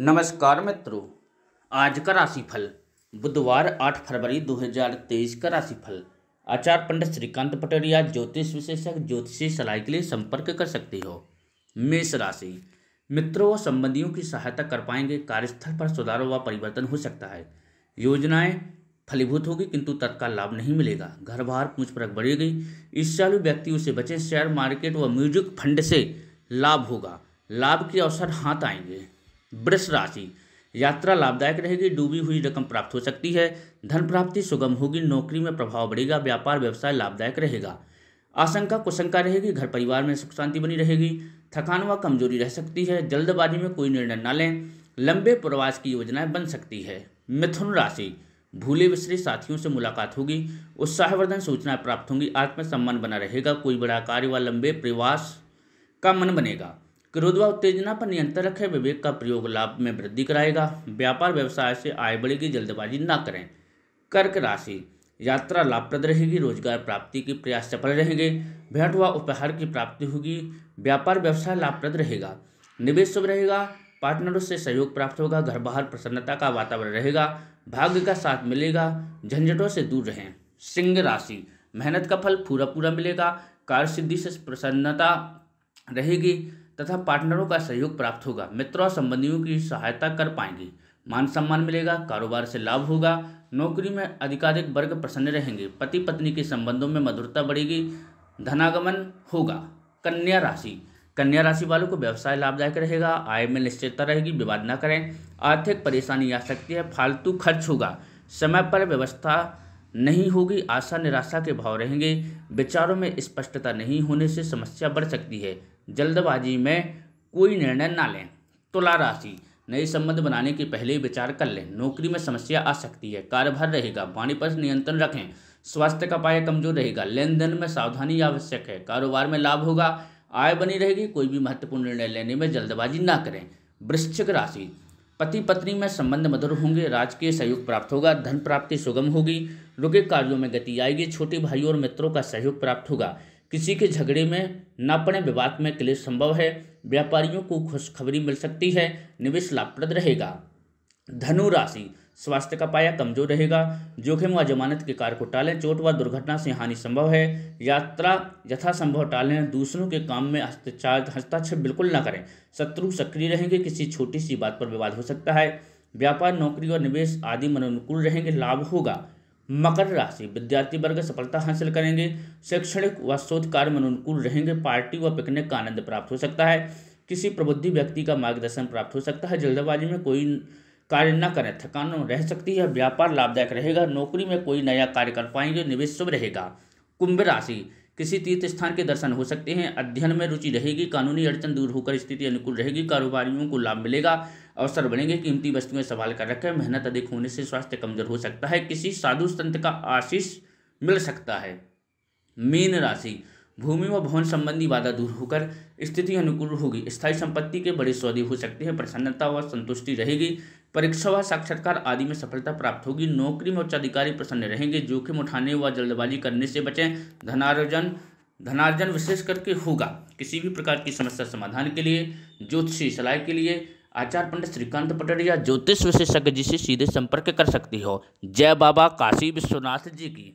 नमस्कार मित्रों आज का राशिफल बुधवार 8 फरवरी 2023 का राशिफल आचार्य पंडित श्रीकांत पटेरिया ज्योतिष विशेषज्ञ ज्योतिषी सलाह के लिए संपर्क कर सकते हो मेष राशि मित्रों व संबंधियों की सहायता कर पाएंगे कार्यस्थल पर सुधार व परिवर्तन हो सकता है योजनाएं फलीभूत होगी किंतु तत्काल लाभ नहीं मिलेगा घर बाहर पूछ परख बढ़ेगी इस चालू व्यक्तियों से बचें शेयर मार्केट व म्यूजिक फंड से लाभ होगा लाभ के अवसर हाथ आएंगे वृष राशि यात्रा लाभदायक रहेगी डूबी हुई रकम प्राप्त हो सकती है धन प्राप्ति सुगम होगी नौकरी में प्रभाव बढ़ेगा व्यापार व्यवसाय लाभदायक रहेगा आशंका कुशंका रहेगी घर परिवार में सुख शांति बनी रहेगी थकान व कमजोरी रह सकती है जल्दबाजी में कोई निर्णय न लें लंबे प्रवास की योजनाएं बन सकती है मिथुन राशि भूले बिसरे साथियों से मुलाकात होगी उत्साहवर्धन सूचनाएं प्राप्त होंगी आत्मसम्मान बना रहेगा कोई बड़ा कार्य व लंबे प्रवास का मन बनेगा क्रोधवा उत्तेजना पर नियंत्रण रखें विवेक का प्रयोग लाभ में वृद्धि कराएगा व्यापार व्यवसाय से आय बढ़ेगी जल्दबाजी ना करें कर्क राशि यात्रा लाभप्रद रहेगी रोजगार प्राप्ति के प्रयास सफल रहेंगे भेंट व उपहार की प्राप्ति होगी व्यापार व्यवसाय लाभप्रद रहेगा निवेश शुभ रहेगा पार्टनरों से सहयोग प्राप्त होगा घर बाहर प्रसन्नता का वातावरण रहेगा भाग्य का साथ मिलेगा झंझटों से दूर रहें सिंह राशि मेहनत का फल पूरा पूरा मिलेगा कार्य सिद्धि से प्रसन्नता रहेगी तथा पार्टनरों का सहयोग प्राप्त होगा मित्रों और संबंधियों की सहायता कर पाएंगे मान सम्मान मिलेगा कारोबार से लाभ होगा नौकरी में अधिकाधिक वर्ग प्रसन्न रहेंगे पति पत्नी के संबंधों में मधुरता बढ़ेगी धनागमन होगा कन्या राशि कन्या राशि वालों को व्यवसाय लाभदायक रहेगा आय में निश्चितता रहेगी विवाद न करें आर्थिक परेशानी आ सकती है फालतू खर्च होगा समय पर व्यवस्था नहीं होगी आशा निराशा के भाव रहेंगे विचारों में स्पष्टता नहीं होने से समस्या बढ़ सकती है जल्दबाजी में कोई निर्णय ना लें तुला राशि नए संबंध बनाने के पहले ही विचार कर लें नौकरी में समस्या आ सकती है कार्यभार रहेगा वाणी पर नियंत्रण रखें स्वास्थ्य का पाया कमजोर रहेगा लेन देन में सावधानी आवश्यक है कारोबार में लाभ होगा आय बनी रहेगी कोई भी महत्वपूर्ण निर्णय लेने में जल्दबाजी ना करें वृश्चिक राशि पति पत्नी में संबंध मधुर होंगे राजकीय सहयोग प्राप्त होगा धन प्राप्ति सुगम होगी रुके कार्यों में गति आएगी छोटे भाइयों और मित्रों का सहयोग प्राप्त होगा किसी के झगड़े में न पड़े विवाद में क्लेश संभव है व्यापारियों को खुशखबरी मिल सकती है निवेश लाभप्रद रहेगा धनु राशि स्वास्थ्य का पाया कमजोर रहेगा जोखिम व जमानत के कार्य को टालें चोट व दुर्घटना से हानि संभव है यात्रा यथासंभव टालें दूसरों के काम में हस्ताक्षेप बिल्कुल ना करें शत्रु सक्रिय रहेंगे किसी छोटी सी बात पर विवाद हो सकता है व्यापार नौकरी और निवेश आदि मनोनुकूल रहेंगे लाभ होगा मकर राशि विद्यार्थी वर्ग सफलता हासिल करेंगे शैक्षणिक व शोध कार्य में अनुकूल रहेंगे पार्टी व पिकनिक का आनंद प्राप्त हो सकता है किसी प्रबुद्धि व्यक्ति का मार्गदर्शन प्राप्त हो सकता है जल्दबाजी में कोई कार्य न करें थकान रह सकती है व्यापार लाभदायक रहेगा नौकरी में कोई नया कार्य कर पाएंगे निवेश शुभ रहेगा कुंभ राशि किसी तीर्थ स्थान के दर्शन हो सकते हैं अध्ययन में रुचि रहेगी कानूनी अड़चन दूर होकर स्थिति अनुकूल रहेगी कारोबारियों को लाभ मिलेगा अवसर बनेंगे कीमती वस्तुएं संभाल कर रखें मेहनत अधिक होने से स्वास्थ्य कमजोर हो सकता है किसी साधु संत का आशीष मिल सकता है मीन राशि भूमि व भवन संबंधी बाधा दूर होकर स्थिति अनुकूल होगी स्थायी संपत्ति के बड़े सौदे हो सकते हैं प्रसन्नता व संतुष्टि रहेगी परीक्षा व साक्षात्कार आदि में सफलता प्राप्त होगी नौकरी में उच्चाधिकारी प्रसन्न रहेंगे जोखिम उठाने व जल्दबाजी करने से बचें धनार्जन धनार्जन विशेष करके होगा किसी भी प्रकार की समस्या समाधान के लिए ज्योतिषी सलाह के लिए आचार्य पंडित श्रीकांत पटेल या ज्योतिष विशेषज्ञ जी से सीधे संपर्क कर सकती हो जय बाबा काशी विश्वनाथ जी की